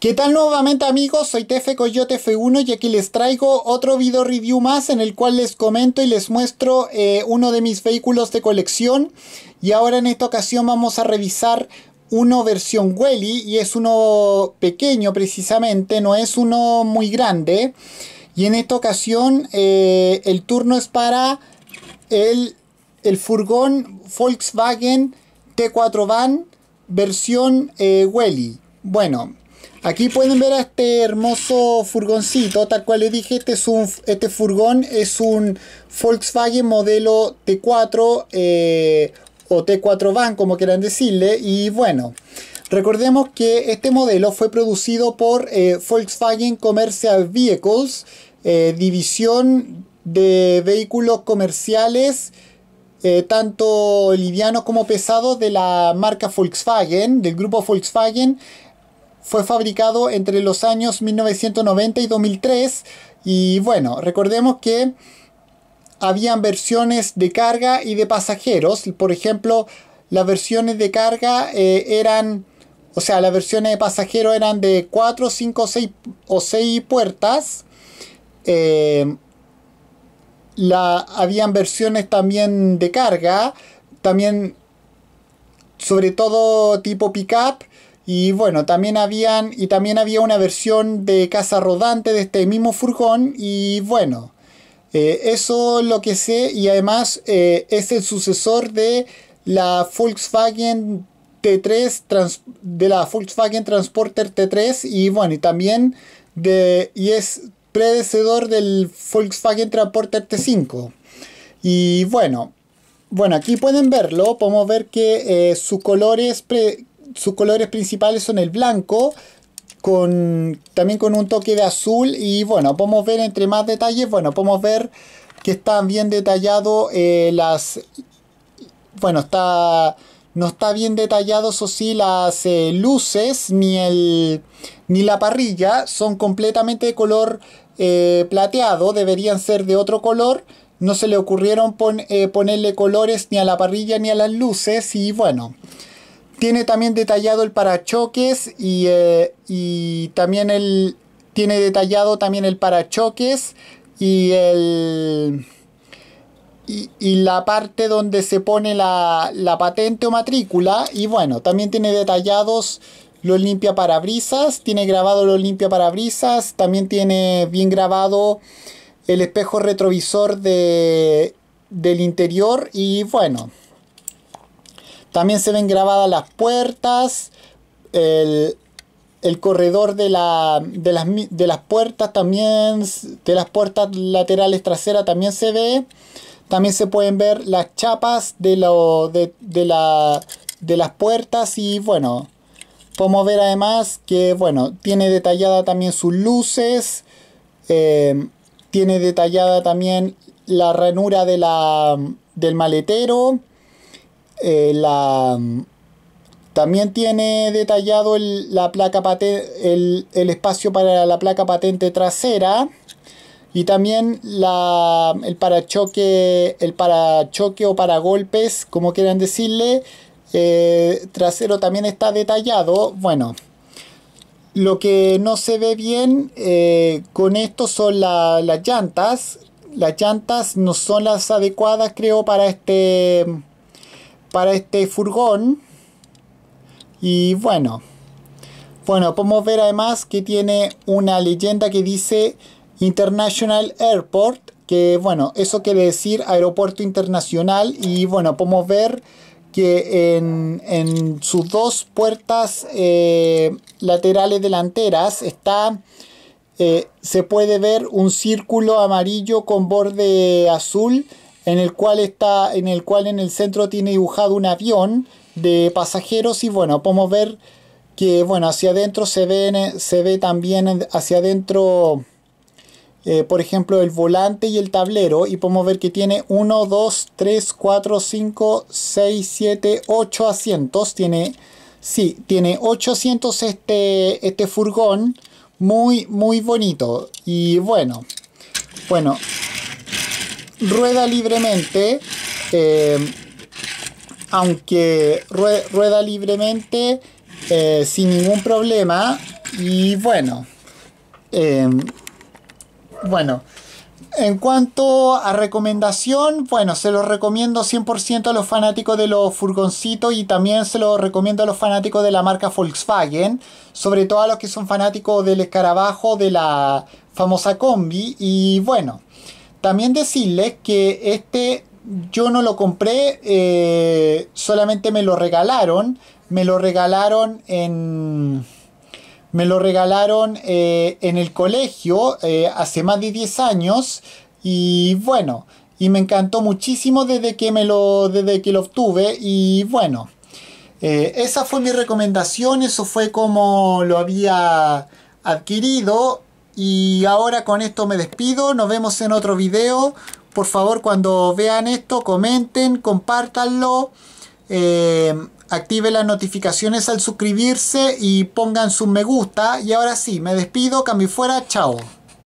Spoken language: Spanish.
¿Qué tal nuevamente amigos? Soy Tefe Coyote F1 y aquí les traigo otro video review más en el cual les comento y les muestro eh, uno de mis vehículos de colección y ahora en esta ocasión vamos a revisar uno versión Welly y es uno pequeño precisamente, no es uno muy grande y en esta ocasión eh, el turno es para el, furgón Volkswagen T4 Van versión eh, Welly. Bueno, Aquí pueden ver a este hermoso furgoncito, tal cual les dije, este, este furgón es un Volkswagen modelo T4 eh, o T4 Van, como quieran decirle, y bueno... Recordemos que este modelo fue producido por eh, Volkswagen Commercial Vehicles, eh, división de vehículos comerciales, tanto livianos como pesados, de la marca Volkswagen, del grupo Volkswagen, fue fabricado entre los años 1990 y 2003 y bueno, recordemos que habían versiones de carga y de pasajeros, por ejemplo, las versiones de carga eh, eran, o sea, las versiones de pasajeros eran de 4, 5 6, o 6 puertas. Eh, la, habían versiones también de carga, también sobre todo tipo pickup y bueno, también habían y también había una versión de casa rodante de este mismo furgón y bueno, eh, eso lo que sé y además eh, es el sucesor de la Volkswagen T3 de la Volkswagen Transporter T3 y bueno, y también de y es predecedor del Volkswagen Transporter T5. Y bueno, bueno, aquí pueden verlo, podemos ver que eh, su color es sus colores principales son el blanco, con, también con un toque de azul y bueno, podemos ver entre más detalles, bueno, podemos ver que están bien detallado eh, las... Bueno, está... No está bien detallado, eso sí, las eh, luces ni, el, ni la parrilla son completamente de color eh, plateado, deberían ser de otro color. No se le ocurrieron ponerle colores ni a la parrilla ni a las luces y bueno, tiene también detallado el parachoques eh, y, también el. Tiene detallado también el parachoques y el. Y, la parte donde se pone la, la, patente o matrícula. Y bueno, también tiene detallados los limpia parabrisas. Tiene grabado los limpia parabrisas. También tiene bien grabado el espejo retrovisor de, del interior. Y bueno, también se ven grabadas las puertas, el, corredor de, de, las, puertas también, de las puertas laterales traseras también se ve. También se pueden ver las chapas de, de, las puertas y bueno, podemos ver además que bueno, tiene detallada también sus luces, eh, tiene detallada también la ranura de del maletero. Eh, la, mm, también tiene detallado el, la placa patente, el, espacio para la placa patente trasera y también el parachoque, el parachoque o paragolpes, como quieran decirle, eh, trasero también está detallado. Bueno, lo que no se ve bien eh, con esto son las llantas. Las llantas no son las adecuadas, creo, para este para este furgón. Y bueno. Bueno, podemos ver además que tiene una leyenda que dice International Airport. Que bueno, eso quiere decir aeropuerto internacional. Y bueno, podemos ver que en, sus dos puertas eh, laterales delanteras está... Eh, se puede ver un círculo amarillo con borde azul en el cual está, en el cual en el centro tiene dibujado un avión de pasajeros y bueno, podemos ver que bueno, hacia adentro se ven, se ve también hacia adentro eh, por ejemplo, el volante y el tablero y podemos ver que tiene 1, 2, 3, 4, 5, 6, 7, 8 asientos. Tiene, sí, tiene 8 asientos este, este furgón. Muy, muy bonito. Y bueno, bueno, rueda libremente, eh, aunque rueda libremente eh, sin ningún problema. Y bueno, eh, bueno. En cuanto a recomendación, bueno, se lo recomiendo 100% a los fanáticos de los furgoncitos y también se lo recomiendo a los fanáticos de la marca Volkswagen, sobre todo a los que son fanáticos del escarabajo de la famosa combi y bueno, también decirles que este yo no lo compré, eh, solamente me lo regalaron. Me lo regalaron en. Me lo regalaron eh, en el colegio eh, hace más de 10 años. Y bueno, y me encantó muchísimo desde que me lo. desde que lo obtuve. Y bueno. esa fue mi recomendación. Eso fue como lo había adquirido. Y ahora con esto me despido, nos vemos en otro video. Por favor, cuando vean esto, comenten, compártanlo, eh, activen las notificaciones al suscribirse y pongan su me gusta. Y ahora sí, me despido, cambio fuera, chao.